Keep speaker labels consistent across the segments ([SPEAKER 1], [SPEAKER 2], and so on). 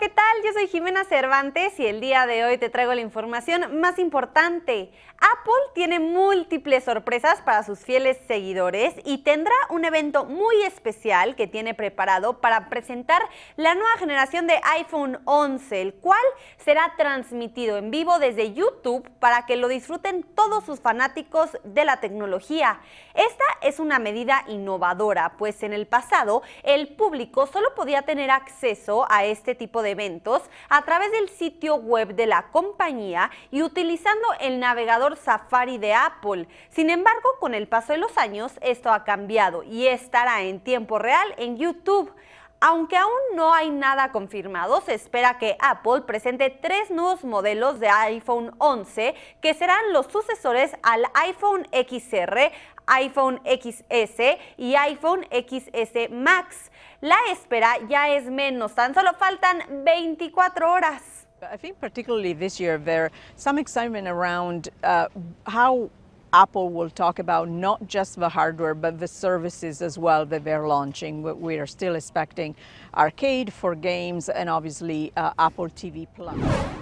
[SPEAKER 1] ¿qué tal? Yo soy Jimena Cervantes y el día de hoy te traigo la información más importante. Apple tiene múltiples sorpresas para sus fieles seguidores y tendrá un evento muy especial que tiene preparado para presentar la nueva generación de iPhone 11, el cual será transmitido en vivo desde YouTube para que lo disfruten todos sus fanáticos de la tecnología. Esta es una medida innovadora, pues en el pasado el público solo podía tener acceso a este tipo de eventos a través del sitio web de la compañía y utilizando el navegador Safari de Apple. Sin embargo, con el paso de los años, esto ha cambiado y estará en tiempo real en YouTube. Aunque aún no hay nada confirmado, se espera que Apple presente tres nuevos modelos de iPhone 11 que serán los sucesores al iPhone XR, iPhone XS y iPhone XS Max. La espera ya es menos, tan solo faltan 24 horas. I think particularly this year some excitement around uh, how Apple will talk about not just the hardware, but the services as well that they're launching. We are still expecting Arcade for Games and obviously uh, Apple TV Plus.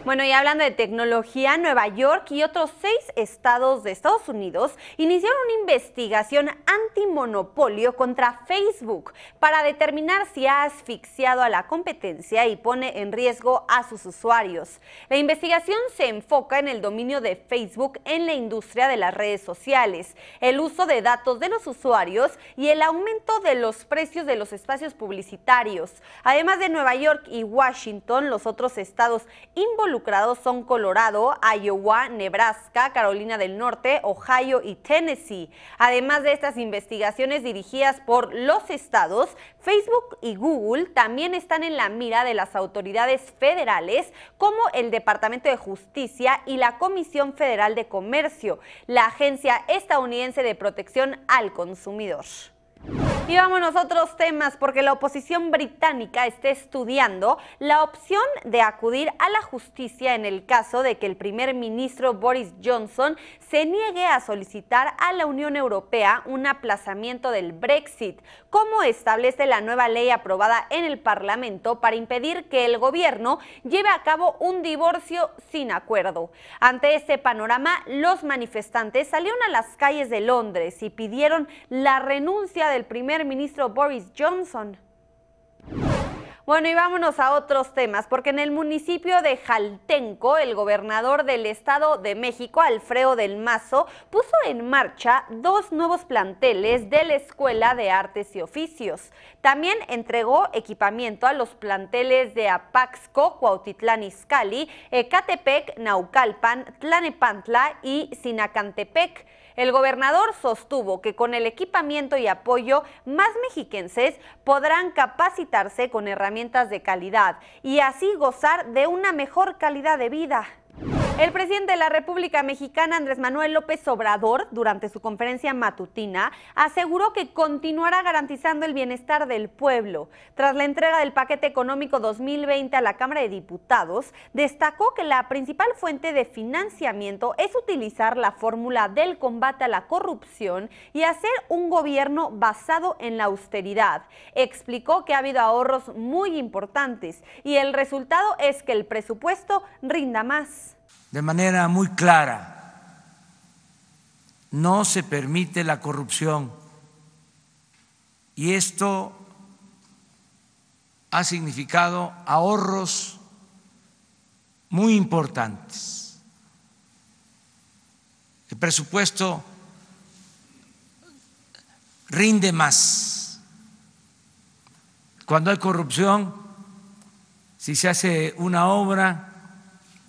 [SPEAKER 1] Bueno, y hablando de tecnología, Nueva York y otros seis estados de Estados Unidos iniciaron una investigación antimonopolio contra Facebook para determinar si ha asfixiado a la competencia y pone en riesgo a sus usuarios. La investigación se enfoca en el dominio de Facebook en la industria de las redes sociales, el uso de datos de los usuarios y el aumento de los precios de los espacios publicitarios. Además de Nueva York y Washington, los otros estados involucrados son Colorado, Iowa, Nebraska, Carolina del Norte, Ohio y Tennessee. Además de estas investigaciones dirigidas por los estados, Facebook y Google también están en la mira de las autoridades federales como el Departamento de Justicia y la Comisión Federal de Comercio, la agencia estadounidense de protección al consumidor. Y vámonos a otros temas, porque la oposición británica está estudiando la opción de acudir a la justicia en el caso de que el primer ministro Boris Johnson se niegue a solicitar a la Unión Europea un aplazamiento del Brexit, como establece la nueva ley aprobada en el Parlamento para impedir que el gobierno lleve a cabo un divorcio sin acuerdo. Ante este panorama, los manifestantes salieron a las calles de Londres y pidieron la renuncia del primer ministro Boris Johnson bueno, y vámonos a otros temas, porque en el municipio de Jaltenco, el gobernador del Estado de México, Alfredo del Mazo, puso en marcha dos nuevos planteles de la Escuela de Artes y Oficios. También entregó equipamiento a los planteles de Apaxco, Cuautitlán Izcalli, Ecatepec, Naucalpan, Tlanepantla y Sinacantepec. El gobernador sostuvo que con el equipamiento y apoyo, más mexiquenses podrán capacitarse con herramientas de calidad y así gozar de una mejor calidad de vida. El presidente de la República Mexicana, Andrés Manuel López Obrador, durante su conferencia matutina, aseguró que continuará garantizando el bienestar del pueblo. Tras la entrega del paquete económico 2020 a la Cámara de Diputados, destacó que la principal fuente de financiamiento es utilizar la fórmula del combate a la corrupción y hacer un gobierno basado en la austeridad. Explicó que ha habido ahorros muy importantes y el resultado es que el presupuesto rinda más
[SPEAKER 2] de manera muy clara. No se permite la corrupción. Y esto ha significado ahorros muy importantes. El presupuesto rinde más. Cuando hay corrupción, si se hace una obra,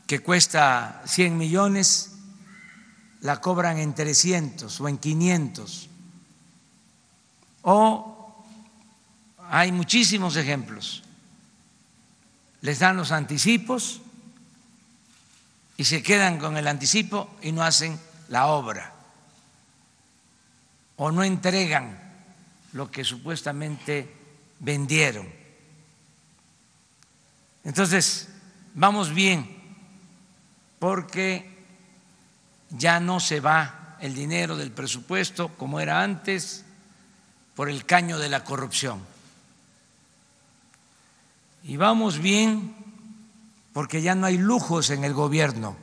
[SPEAKER 2] que cuesta 100 millones, la cobran en 300 o en 500. O hay muchísimos ejemplos. Les dan los anticipos y se quedan con el anticipo y no hacen la obra. O no entregan lo que supuestamente vendieron. Entonces, vamos bien porque ya no se va el dinero del presupuesto como era antes por el caño de la corrupción. Y vamos bien porque ya no hay lujos en el gobierno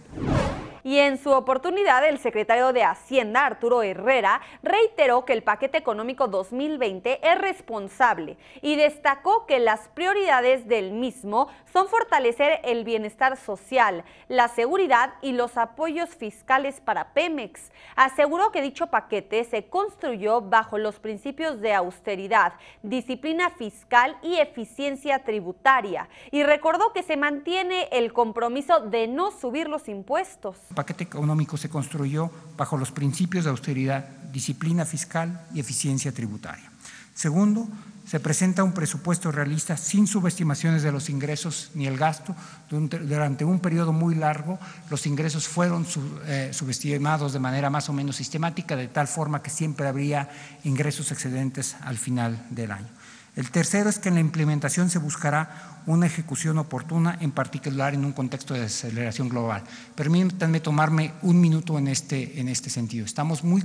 [SPEAKER 1] y en su oportunidad el secretario de Hacienda, Arturo Herrera, reiteró que el paquete económico 2020 es responsable y destacó que las prioridades del mismo son fortalecer el bienestar social, la seguridad y los apoyos fiscales para Pemex. Aseguró que dicho paquete se construyó bajo los principios de austeridad, disciplina fiscal y eficiencia tributaria y recordó que se mantiene el compromiso de no subir los impuestos
[SPEAKER 3] paquete económico se construyó bajo los principios de austeridad, disciplina fiscal y eficiencia tributaria. Segundo, se presenta un presupuesto realista sin subestimaciones de los ingresos ni el gasto. Durante un periodo muy largo los ingresos fueron eh, subestimados de manera más o menos sistemática, de tal forma que siempre habría ingresos excedentes al final del año. El tercero es que en la implementación se buscará una ejecución oportuna, en particular en un contexto de aceleración global. Permítanme tomarme un minuto en este, en este sentido. Estamos muy,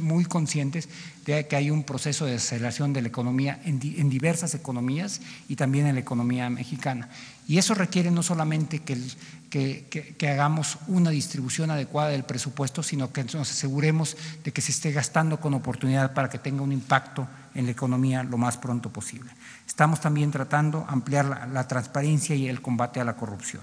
[SPEAKER 3] muy conscientes de que hay un proceso de aceleración de la economía en, diversas economías y también en la economía mexicana. Y eso requiere no solamente que, que, hagamos una distribución adecuada del presupuesto, sino que nos aseguremos de que se esté gastando con oportunidad para que tenga un impacto en la economía lo más pronto posible. Estamos también tratando de ampliar la, la transparencia y el combate a la corrupción.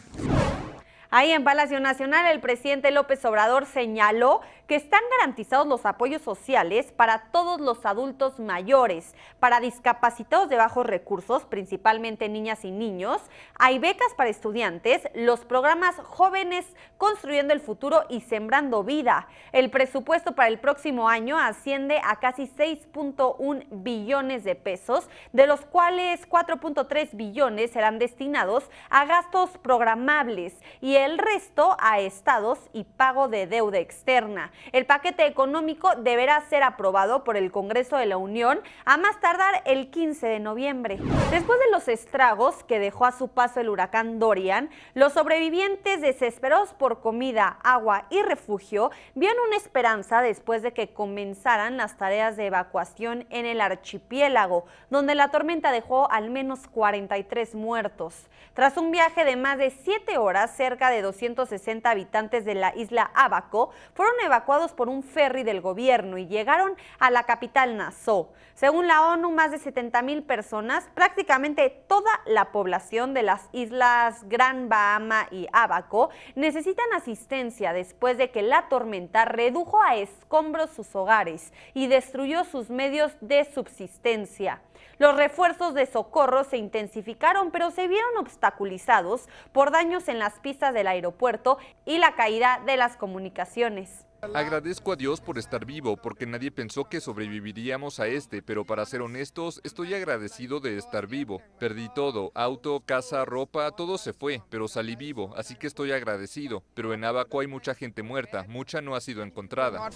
[SPEAKER 1] Ahí en Palacio Nacional, el presidente López Obrador señaló que están garantizados los apoyos sociales para todos los adultos mayores, para discapacitados de bajos recursos, principalmente niñas y niños. Hay becas para estudiantes, los programas Jóvenes Construyendo el Futuro y Sembrando Vida. El presupuesto para el próximo año asciende a casi 6.1 billones de pesos, de los cuales 4.3 billones serán destinados a gastos programables y el resto a estados y pago de deuda externa. El paquete económico deberá ser aprobado por el Congreso de la Unión a más tardar el 15 de noviembre. Después de los estragos que dejó a su paso el huracán Dorian, los sobrevivientes desesperados por comida, agua y refugio vieron una esperanza después de que comenzaran las tareas de evacuación en el archipiélago, donde la tormenta dejó al menos 43 muertos. Tras un viaje de más de 7 horas cerca de 260 habitantes de la isla Abaco fueron evacuados por un ferry del gobierno y llegaron a la capital Nassau. Según la ONU, más de 70 mil personas, prácticamente toda la población de las islas Gran Bahama y Abaco, necesitan asistencia después de que la tormenta redujo a escombros sus hogares y destruyó sus medios de subsistencia. Los refuerzos de socorro se intensificaron, pero se vieron obstaculizados por daños en las pistas de del aeropuerto y la caída de las comunicaciones.
[SPEAKER 3] Agradezco a Dios por estar vivo, porque nadie pensó que sobreviviríamos a este, pero para ser honestos, estoy agradecido de estar vivo. Perdí todo, auto, casa, ropa, todo se fue, pero salí vivo, así que estoy agradecido. Pero en Abaco hay mucha gente muerta, mucha no ha sido encontrada.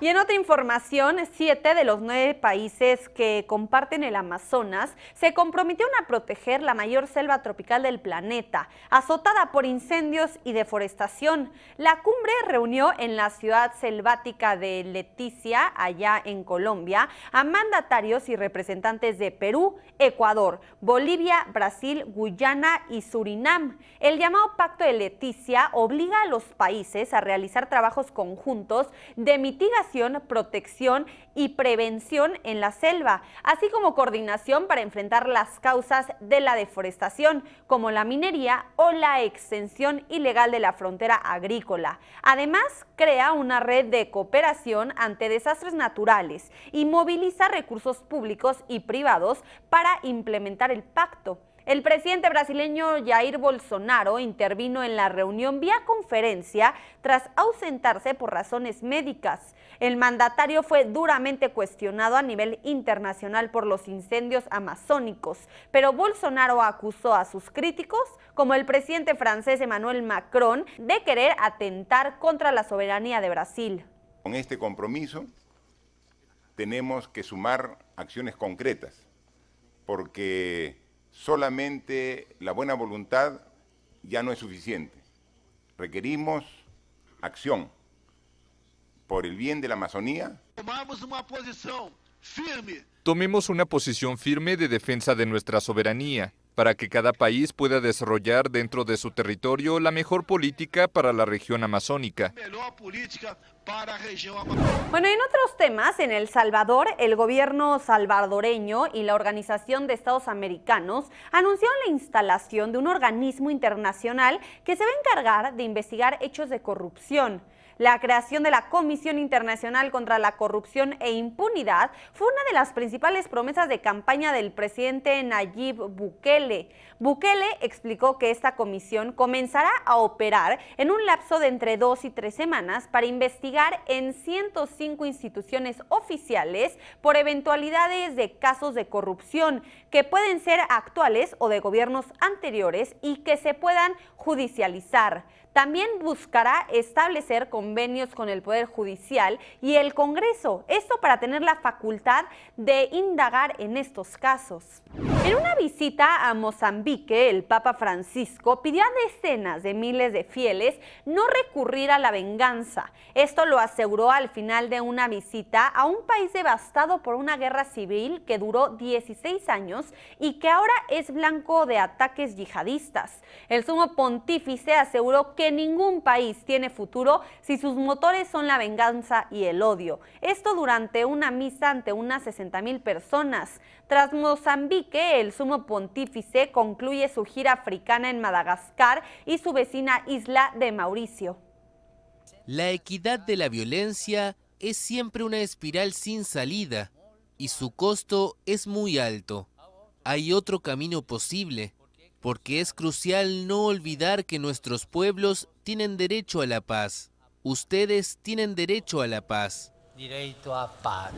[SPEAKER 1] Y en otra información, siete de los nueve países que comparten el Amazonas se comprometieron a proteger la mayor selva tropical del planeta, azotada por incendios y deforestación. La cumbre reunió en en la ciudad selvática de Leticia, allá en Colombia, a mandatarios y representantes de Perú, Ecuador, Bolivia, Brasil, Guyana y Surinam. El llamado Pacto de Leticia obliga a los países a realizar trabajos conjuntos de mitigación, protección y prevención en la selva, así como coordinación para enfrentar las causas de la deforestación, como la minería o la extensión ilegal de la frontera agrícola. Además, crea una red de cooperación ante desastres naturales y moviliza recursos públicos y privados para implementar el pacto. El presidente brasileño Jair Bolsonaro intervino en la reunión vía conferencia tras ausentarse por razones médicas. El mandatario fue duramente cuestionado a nivel internacional por los incendios amazónicos, pero Bolsonaro acusó a sus críticos, como el presidente francés Emmanuel Macron, de querer atentar contra la soberanía de Brasil.
[SPEAKER 3] Con este compromiso tenemos que sumar acciones concretas, porque solamente la buena voluntad ya no es suficiente. Requerimos acción por el bien de la Amazonía. Tomemos una posición firme de defensa de nuestra soberanía para que cada país pueda desarrollar dentro de su territorio la mejor política para la región amazónica.
[SPEAKER 1] Bueno, en otros temas, en El Salvador, el gobierno salvadoreño y la Organización de Estados Americanos anunciaron la instalación de un organismo internacional que se va a encargar de investigar hechos de corrupción. La creación de la Comisión Internacional contra la Corrupción e Impunidad fue una de las principales promesas de campaña del presidente Nayib Bukele. Bukele explicó que esta comisión comenzará a operar en un lapso de entre dos y tres semanas para investigar en 105 instituciones oficiales por eventualidades de casos de corrupción que pueden ser actuales o de gobiernos anteriores y que se puedan judicializar. También buscará establecer convenios con el Poder Judicial y el Congreso, esto para tener la facultad de indagar en estos casos. En una visita a Mozambique, el Papa Francisco pidió a decenas de miles de fieles no recurrir a la venganza. Esto lo aseguró al final de una visita a un país devastado por una guerra civil que duró 16 años y que ahora es blanco de ataques yihadistas. El sumo pontífice aseguró que ningún país tiene futuro si sus motores son la venganza y el odio. Esto durante una misa ante unas 60 mil personas. Tras Mozambique, el sumo pontífice concluye su gira africana en Madagascar y su vecina isla de Mauricio.
[SPEAKER 2] La equidad de la violencia es siempre una espiral sin salida y su costo es muy alto. Hay otro camino posible, porque es crucial no olvidar que nuestros pueblos
[SPEAKER 1] tienen derecho a la paz. Ustedes tienen derecho a la paz. a paz.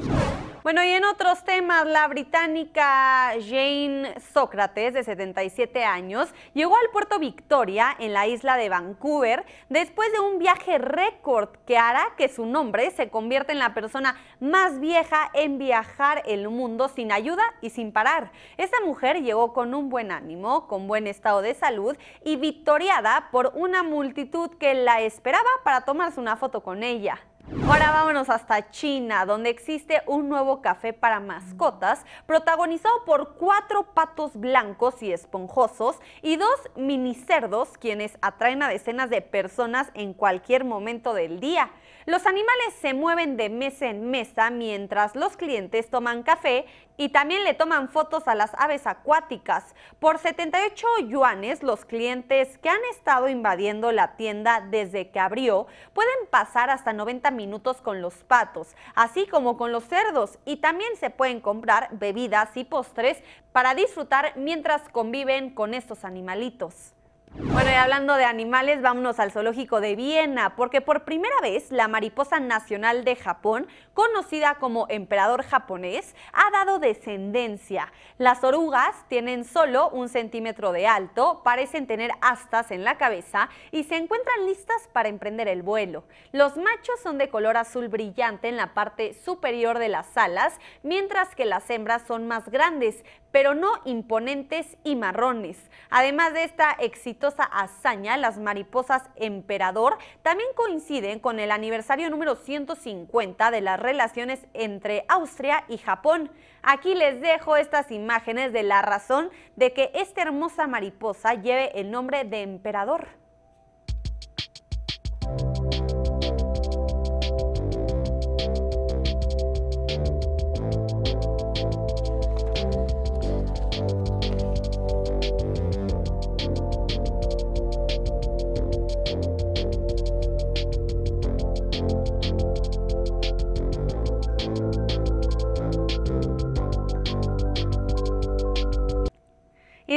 [SPEAKER 1] Bueno, y en otros temas, la británica Jane Sócrates, de 77 años, llegó al puerto Victoria, en la isla de Vancouver, después de un viaje récord que hará que su nombre se convierta en la persona más vieja en viajar el mundo sin ayuda y sin parar. Esta mujer llegó con un buen ánimo, con buen estado de salud y victoriada por una multitud que la esperaba para tomarse una foto con ella. Ahora vámonos hasta China, donde existe un nuevo café para mascotas, protagonizado por cuatro patos blancos y esponjosos y dos mini cerdos quienes atraen a decenas de personas en cualquier momento del día. Los animales se mueven de mesa en mesa mientras los clientes toman café y también le toman fotos a las aves acuáticas. Por 78 yuanes, los clientes que han estado invadiendo la tienda desde que abrió pueden pasar hasta 90 minutos con los patos, así como con los cerdos, y también se pueden comprar bebidas y postres para disfrutar mientras conviven con estos animalitos. Bueno, y hablando de animales, vámonos al zoológico de Viena, porque por primera vez la mariposa nacional de Japón, conocida como emperador japonés, ha dado descendencia. Las orugas tienen solo un centímetro de alto, parecen tener astas en la cabeza y se encuentran listas para emprender el vuelo. Los machos son de color azul brillante en la parte superior de las alas, mientras que las hembras son más grandes, pero no imponentes y marrones. Además de esta exitosa hazaña, las mariposas emperador también coinciden con el aniversario número 150 de las relaciones entre Austria y Japón. Aquí les dejo estas imágenes de la razón de que esta hermosa mariposa lleve el nombre de emperador.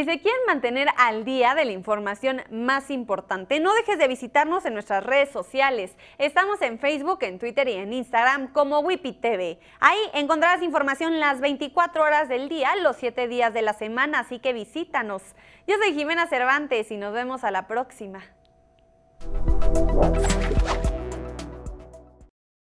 [SPEAKER 1] Si te quieren mantener al día de la información más importante, no dejes de visitarnos en nuestras redes sociales. Estamos en Facebook, en Twitter y en Instagram como Wipi Ahí encontrarás información las 24 horas del día, los 7 días de la semana, así que visítanos. Yo soy Jimena Cervantes y nos vemos a la próxima.